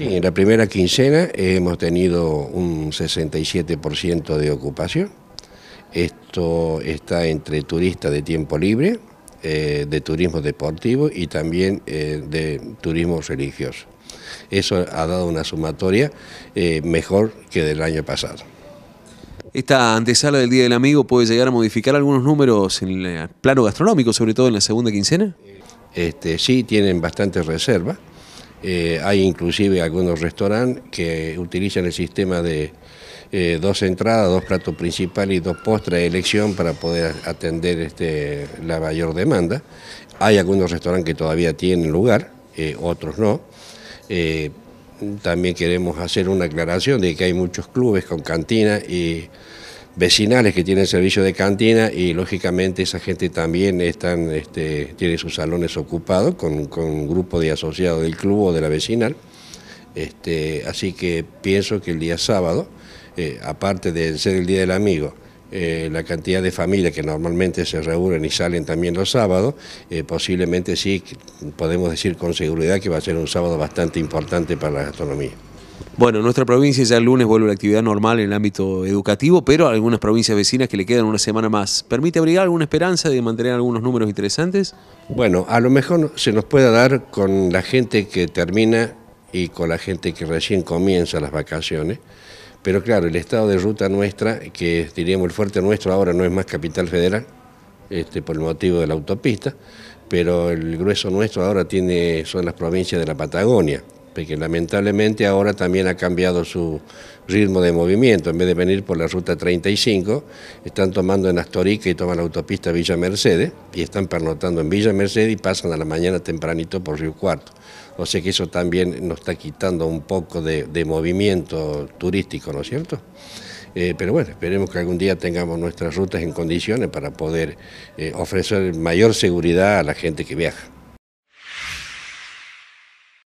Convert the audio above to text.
en la primera quincena hemos tenido un 67% de ocupación. Esto está entre turistas de tiempo libre, eh, de turismo deportivo y también eh, de turismo religioso. Eso ha dado una sumatoria eh, mejor que del año pasado. Esta antesala del Día del Amigo puede llegar a modificar algunos números en el plano gastronómico, sobre todo en la segunda quincena. Este, sí, tienen bastantes reservas. Eh, hay inclusive algunos restaurantes que utilizan el sistema de eh, dos entradas, dos platos principales y dos postres de elección para poder atender este, la mayor demanda. Hay algunos restaurantes que todavía tienen lugar, eh, otros no. también queremos hacer una aclaración de que hay muchos clubes con cantina y vecinales que tienen servicio de cantina y lógicamente esa gente también están, este, tiene sus salones ocupados con, un grupo de asociados del club o de la vecinal. Este, así que pienso que el día sábado, eh, aparte de ser el Día del Amigo, eh, la cantidad de familias que normalmente se reúnen y salen también los sábados, eh, posiblemente sí podemos decir con seguridad que va a ser un sábado bastante importante para la gastronomía. Bueno, nuestra provincia ya el lunes vuelve a la actividad normal en el ámbito educativo, pero algunas provincias vecinas que le quedan una semana más. ¿Permite abrigar alguna esperanza de mantener algunos números interesantes? Bueno, a lo mejor se nos pueda dar con la gente que termina y con la gente que recién comienza las vacaciones, pero claro, el estado de ruta nuestra, que diríamos el fuerte nuestro ahora no es más capital federal, este, por el motivo de la autopista, pero el grueso nuestro ahora tiene, son las provincias de la Patagonia porque lamentablemente ahora también ha cambiado su ritmo de movimiento, en vez de venir por la ruta 35, están tomando en Astorica y toman la autopista Villa Mercedes, y están pernotando en Villa Mercedes y pasan a la mañana tempranito por Río Cuarto. O sea que eso también nos está quitando un poco de, movimiento turístico, ¿no es cierto? Eh, pero bueno, esperemos que algún día tengamos nuestras rutas en condiciones para poder eh, ofrecer mayor seguridad a la gente que viaja.